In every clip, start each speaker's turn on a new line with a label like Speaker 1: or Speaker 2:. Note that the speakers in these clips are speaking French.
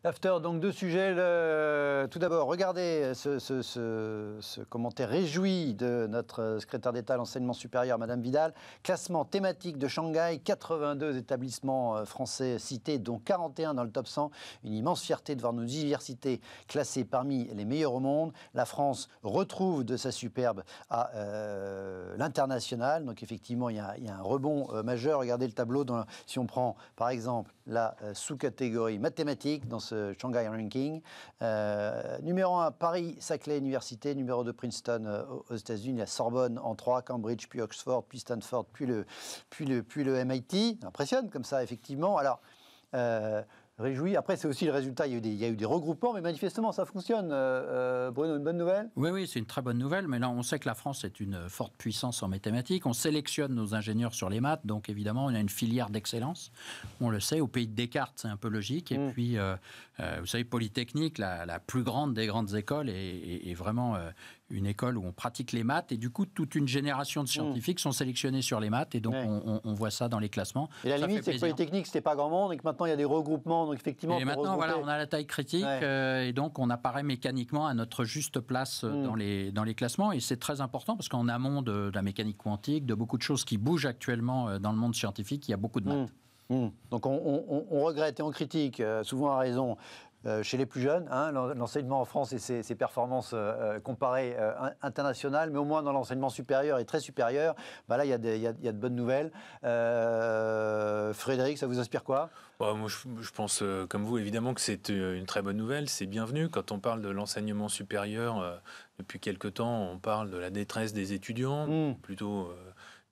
Speaker 1: – After, donc deux sujets. Tout d'abord, regardez ce, commentaire réjoui de notre secrétaire d'État à l'enseignement supérieur, Madame Vidal. Classement thématique de Shanghai, 82 établissements euh, français cités, dont 41 dans le top 100. Une immense fierté de voir nos universités classées parmi les meilleures au monde. La France retrouve de sa superbe à euh, l'international. Donc effectivement, il y, a, un rebond euh, majeur. Regardez le tableau. si on prend, par exemple, la sous-catégorie mathématique, dans Shanghai Ranking. Euh, numéro 1, Paris, Saclay Université. Numéro 2, Princeton euh, aux États-Unis. La Sorbonne en 3, Cambridge, puis Oxford, puis Stanford, puis le, puis le, puis le MIT. Impressionne comme ça, effectivement. Alors, euh, Réjouis. Après, c'est aussi le résultat. Il y, a eu des, regroupements, mais manifestement, ça fonctionne. Euh, euh, Bruno, une bonne nouvelle
Speaker 2: Oui, oui, c'est une très bonne nouvelle. Mais là, on sait que la France est une forte puissance en mathématiques. On sélectionne nos ingénieurs sur les maths. Donc, évidemment, on a une filière d'excellence. On le sait. Au pays de Descartes, c'est un peu logique. Et mm. puis, euh, vous savez, Polytechnique, la, plus grande des grandes écoles, est, est vraiment une école où on pratique les maths et du coup toute une génération de hmm. scientifiques sont sélectionnés sur les maths et donc on, voit ça dans les classements. Et la limite c'est que les
Speaker 1: techniques c'était pas grand monde et que maintenant il y a des regroupements donc effectivement. Et maintenant voilà on a
Speaker 2: la taille critique euh, et donc on apparaît mécaniquement à notre juste place euh, hmm. dans les dans les classements et c'est très important parce qu'en amont de, la mécanique quantique de beaucoup de choses qui bougent actuellement euh, dans le monde scientifique il y a beaucoup de maths.
Speaker 1: Hmm. Donc on, regrette et on critique, souvent à raison, euh, chez les plus jeunes, hein, l'enseignement en France et ses, performances euh, euh, comparées internationales, mais au moins dans l'enseignement supérieur et très supérieur, bah là, il y, a de bonnes nouvelles.
Speaker 3: Frédéric, ça vous inspire quoi bah, Moi, je, pense, comme vous, évidemment, que c'est une très bonne nouvelle, c'est bienvenu. Quand on parle de l'enseignement supérieur, depuis quelque temps, on parle de la détresse des étudiants, hmm. plutôt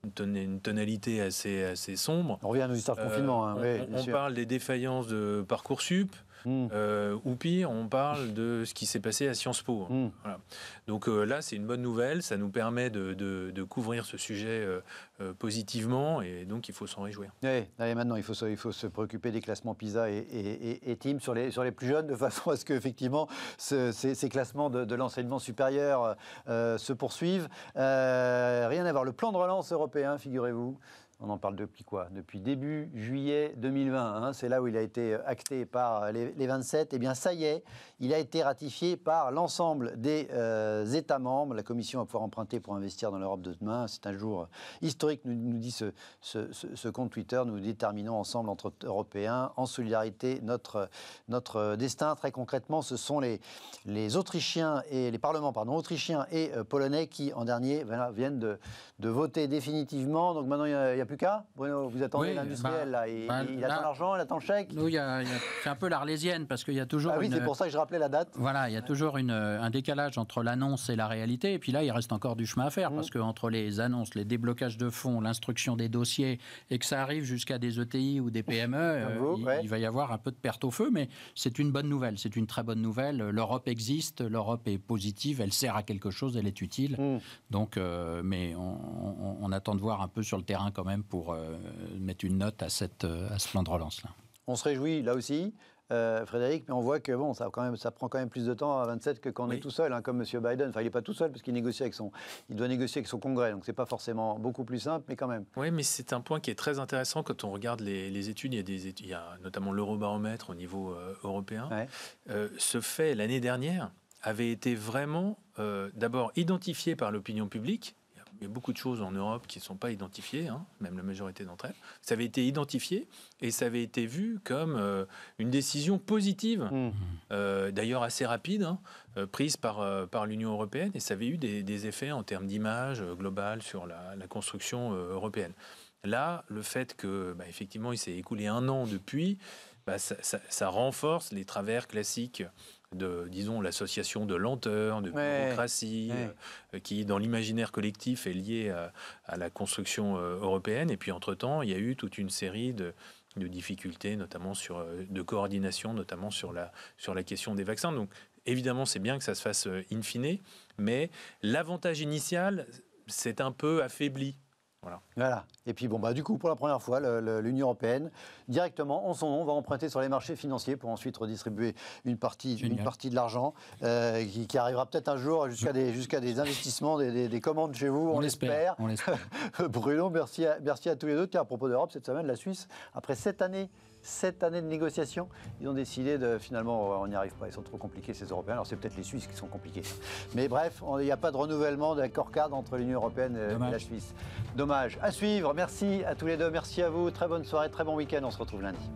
Speaker 3: une tonalité assez, sombre. On revient à nos histoires de confinement. Hein. on, on parle des défaillances de Parcoursup. Mm. Euh, ou pire, on parle de ce qui s'est passé à Sciences Po. Hein. Mm. Donc euh, là, c'est une bonne nouvelle, ça nous permet de, couvrir ce sujet euh, positivement, et donc il faut s'en réjouir. Oui,
Speaker 1: allez, maintenant, il faut, se, préoccuper des classements PISA et,
Speaker 3: et, TIM sur les, plus jeunes, de façon à ce
Speaker 1: qu'effectivement, ces, classements de, de l'enseignement supérieur se poursuivent. rien à voir, le plan de relance européen, figurez-vous, on en parle depuis quoi Depuis début juillet 2020. Hein. c'est là où il a été euh, acté par euh, les, 27. Eh bien, ça y est, il a été ratifié par l'ensemble des euh, États membres. La Commission va pouvoir emprunter pour investir dans l'Europe de demain. C'est un jour historique, nous, dit ce, compte Twitter. Nous déterminons ensemble, entre Européens, en solidarité, notre, notre destin. Très concrètement, ce sont les, les Autrichiens et les parlements pardon, autrichiens et polonais qui, en dernier, viennent de, voter définitivement. Donc maintenant, il a plus qu'à Bruno, vous attendez l'industriel, bah, bah, Il, attend
Speaker 2: l'argent, il attend le chèque. c'est un peu l'arlésienne, parce qu'il y a toujours. Ah oui, c'est pour ça que je rappelais la date. Voilà, il y a toujours un décalage entre l'annonce et la réalité. Et puis là, il reste encore du chemin à faire, mmh. parce que entre les annonces, les déblocages de fonds, l'instruction des dossiers, et que ça arrive jusqu'à des ETI ou des PME, e, euh, il, va y avoir un peu de perte au feu, mais c'est une bonne nouvelle. C'est une très bonne nouvelle. L'Europe existe, l'Europe est positive, elle sert à quelque chose, elle est utile. Mmh. Donc, euh, mais on attend de voir un peu sur le terrain quand même pour euh, mettre une note à, cette, euh, à ce plan de relance-là.
Speaker 1: On se réjouit là aussi. Euh, Frédéric, mais on voit que bon, ça, quand même, ça prend quand même plus de temps à 27 que quand on est tout seul, hein, comme M. Biden. Enfin, il n'est pas tout seul parce qu'il négocie avec son, il doit négocier avec son Congrès, donc n'est pas forcément beaucoup plus simple, mais quand même.
Speaker 3: Oui, mais c'est un point qui est très intéressant quand on regarde les, études. Il y a des notamment l'Eurobaromètre au niveau européen. ce fait l'année dernière avait été vraiment d'abord identifié par l'opinion publique il y a beaucoup de choses en Europe qui ne sont pas identifiées, hein, même la majorité d'entre elles. Ça avait été identifié et ça avait été vu comme euh, une décision positive, mmh. euh, d'ailleurs assez rapide, hein, euh, prise par, par l'Union européenne et ça avait eu des, effets en termes d'image globale sur la, construction européenne. Là, le fait que, bah, effectivement, il s'est écoulé un an depuis, bah, ça, ça, renforce les travers classiques de, disons, l'association de lenteur, de bureaucratie, euh, euh, qui, dans l'imaginaire collectif, est liée à, la construction euh, européenne. Et puis, entre-temps, il y a eu toute une série de, difficultés, notamment sur, de coordination, notamment sur la, sur la question des vaccins. Donc, évidemment, c'est bien que ça se fasse in fine, mais l'avantage initial, c'est un peu affaibli
Speaker 1: voilà. Et puis, bon, bah, du coup, pour la première fois, l'Union européenne, directement, en son nom, va emprunter sur les marchés financiers pour ensuite redistribuer une partie, partie de l'argent euh, qui, arrivera peut-être un jour jusqu'à des, des investissements, des, commandes chez vous, on, l'espère. Bruno, merci à, merci à tous les deux. car à propos d'Europe, cette semaine, la Suisse, après sept années sept années de négociations, ils ont décidé de finalement, on n'y arrive pas, ils sont trop compliqués ces Européens. Alors c'est peut-être les Suisses qui sont compliqués. Mais bref, il n'y a pas de renouvellement d'accord cadre entre l'Union Européenne et la Suisse. Dommage. À suivre, merci à tous les deux, merci à vous, très bonne soirée, très bon week-end, on se retrouve lundi.